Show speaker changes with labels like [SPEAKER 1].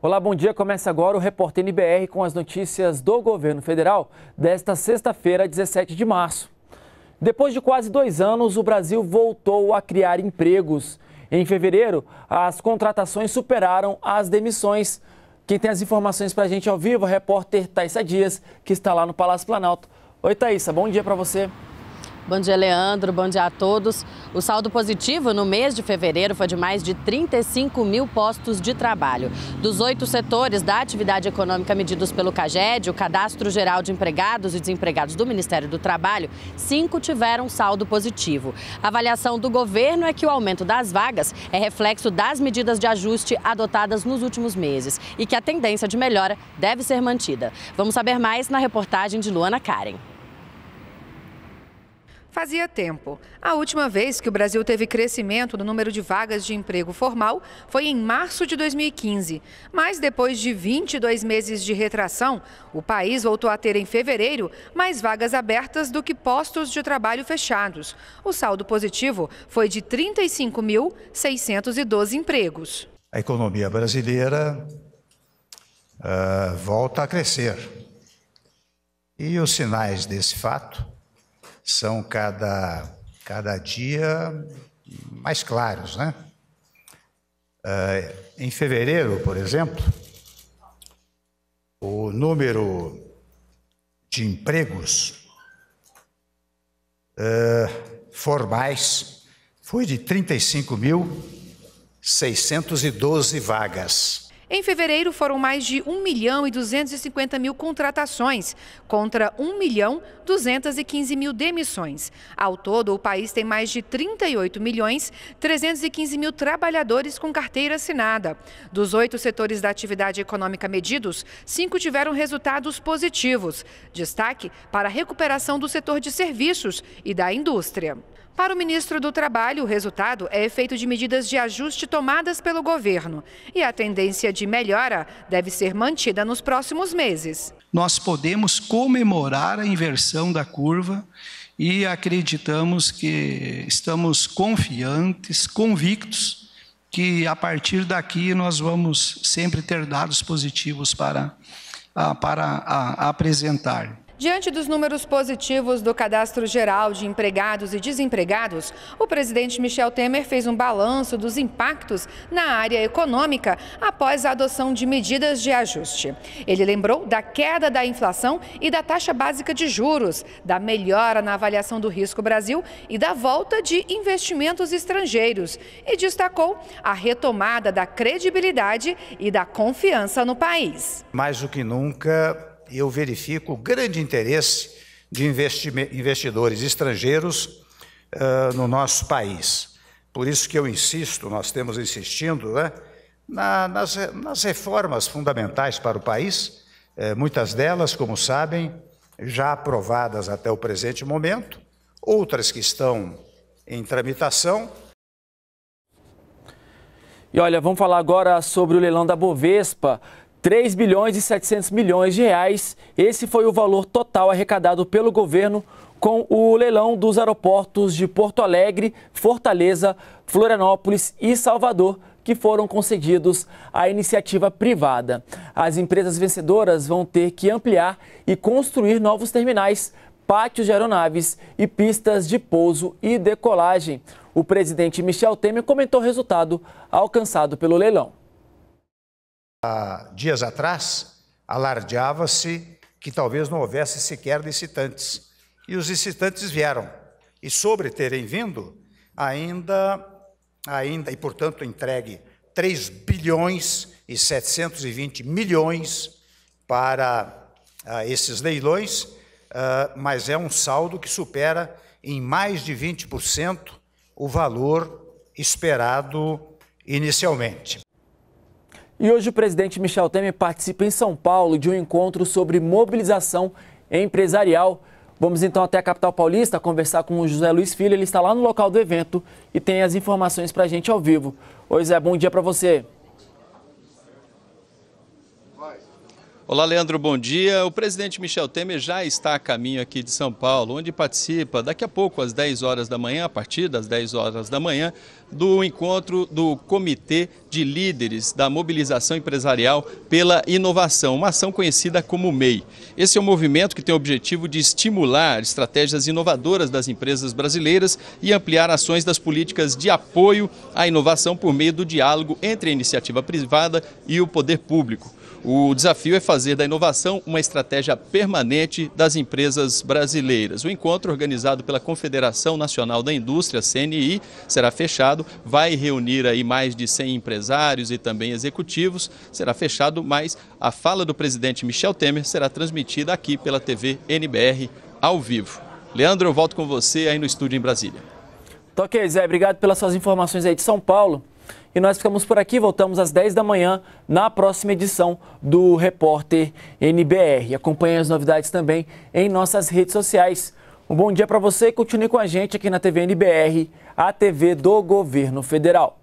[SPEAKER 1] Olá, bom dia. Começa agora o Repórter NBR com as notícias do governo federal desta sexta-feira, 17 de março. Depois de quase dois anos, o Brasil voltou a criar empregos. Em fevereiro, as contratações superaram as demissões. Quem tem as informações para a gente ao vivo, a repórter Thaisa Dias, que está lá no Palácio Planalto. Oi, Thaisa, bom dia para você.
[SPEAKER 2] Bom dia, Leandro. Bom dia a todos. O saldo positivo no mês de fevereiro foi de mais de 35 mil postos de trabalho. Dos oito setores da atividade econômica medidos pelo CAGED, o Cadastro Geral de Empregados e Desempregados do Ministério do Trabalho, cinco tiveram saldo positivo. A avaliação do governo é que o aumento das vagas é reflexo das medidas de ajuste adotadas nos últimos meses e que a tendência de melhora deve ser mantida. Vamos saber mais na reportagem de Luana Karen. Fazia tempo. A última vez que o Brasil teve crescimento no número de vagas de emprego formal foi em março de 2015. Mas depois de 22 meses de retração, o país voltou a ter em fevereiro mais vagas abertas do que postos de trabalho fechados. O saldo positivo foi de 35.612 empregos.
[SPEAKER 3] A economia brasileira uh, volta a crescer. E os sinais desse fato são cada, cada dia mais claros, né? Ah, em fevereiro, por exemplo, o número de empregos ah, formais foi de 35.612 vagas.
[SPEAKER 2] Em fevereiro, foram mais de 1 milhão e 250 mil contratações, contra 1 milhão 215 mil demissões. Ao todo, o país tem mais de 38 milhões 315 mil trabalhadores com carteira assinada. Dos oito setores da atividade econômica medidos, cinco tiveram resultados positivos. Destaque para a recuperação do setor de serviços e da indústria. Para o ministro do Trabalho, o resultado é efeito de medidas de ajuste tomadas pelo governo. E a tendência de melhora deve ser mantida nos próximos meses.
[SPEAKER 4] Nós podemos comemorar a inversão da curva e acreditamos que estamos confiantes, convictos, que a partir daqui nós vamos sempre ter dados positivos para, para apresentar.
[SPEAKER 2] Diante dos números positivos do Cadastro Geral de Empregados e Desempregados, o presidente Michel Temer fez um balanço dos impactos na área econômica após a adoção de medidas de ajuste. Ele lembrou da queda da inflação e da taxa básica de juros, da melhora na avaliação do risco Brasil e da volta de investimentos estrangeiros e destacou a retomada da credibilidade e da confiança no país.
[SPEAKER 3] Mais do que nunca, eu verifico o grande interesse de investidores estrangeiros uh, no nosso país. Por isso que eu insisto, nós temos insistindo né, na, nas, nas, reformas fundamentais para o país, eh, muitas delas, como sabem, já aprovadas até o presente momento, outras que estão em tramitação.
[SPEAKER 1] E olha, vamos falar agora sobre o leilão da Bovespa. 3 bilhões e 700 milhões de reais. Esse foi o valor total arrecadado pelo governo com o leilão dos aeroportos de Porto Alegre, Fortaleza, Florianópolis e Salvador, que foram concedidos à iniciativa privada. As empresas vencedoras vão ter que ampliar e construir novos terminais, pátios de aeronaves e pistas de pouso e decolagem. O presidente Michel Temer comentou o resultado
[SPEAKER 3] alcançado pelo leilão há dias atrás, alardeava-se que talvez não houvesse sequer licitantes. E os licitantes vieram. E sobre terem vindo, ainda, ainda e portanto entregue 3 bilhões e 720 milhões para ah, esses leilões, ah, mas é um saldo que supera em mais de 20% o valor esperado inicialmente.
[SPEAKER 1] E hoje o presidente Michel Temer participa em São Paulo de um encontro sobre mobilização empresarial. Vamos então até a capital paulista conversar com o José Luiz Filho. Ele está lá no local do evento e tem as informações para a gente ao vivo. Oi, Zé, bom dia para você.
[SPEAKER 4] Olá, Leandro, bom dia. O presidente Michel Temer já está a caminho aqui de São Paulo, onde participa daqui a pouco, às 10 horas da manhã, a partir das 10 horas da manhã, do encontro do Comitê de Líderes da Mobilização Empresarial pela Inovação, uma ação conhecida como MEI. Esse é um movimento que tem o objetivo de estimular estratégias inovadoras das empresas brasileiras e ampliar ações das políticas de apoio à inovação por meio do diálogo entre a iniciativa privada e o poder público. O desafio é fazer da inovação uma estratégia permanente das empresas brasileiras. O encontro, organizado pela Confederação Nacional da Indústria, CNI, será fechado, vai reunir aí mais de 100 empresários e também executivos, será fechado, mas a fala do presidente Michel Temer será transmitida aqui pela TV NBR ao vivo. Leandro, eu volto com você aí no estúdio em Brasília.
[SPEAKER 1] Tá ok, Zé, obrigado pelas suas informações aí de São Paulo. E nós ficamos por aqui, voltamos às 10 da manhã na próxima edição do Repórter NBR. acompanhe as novidades também em nossas redes sociais. Um bom dia para você e continue com a gente aqui na TV NBR, a TV do Governo Federal.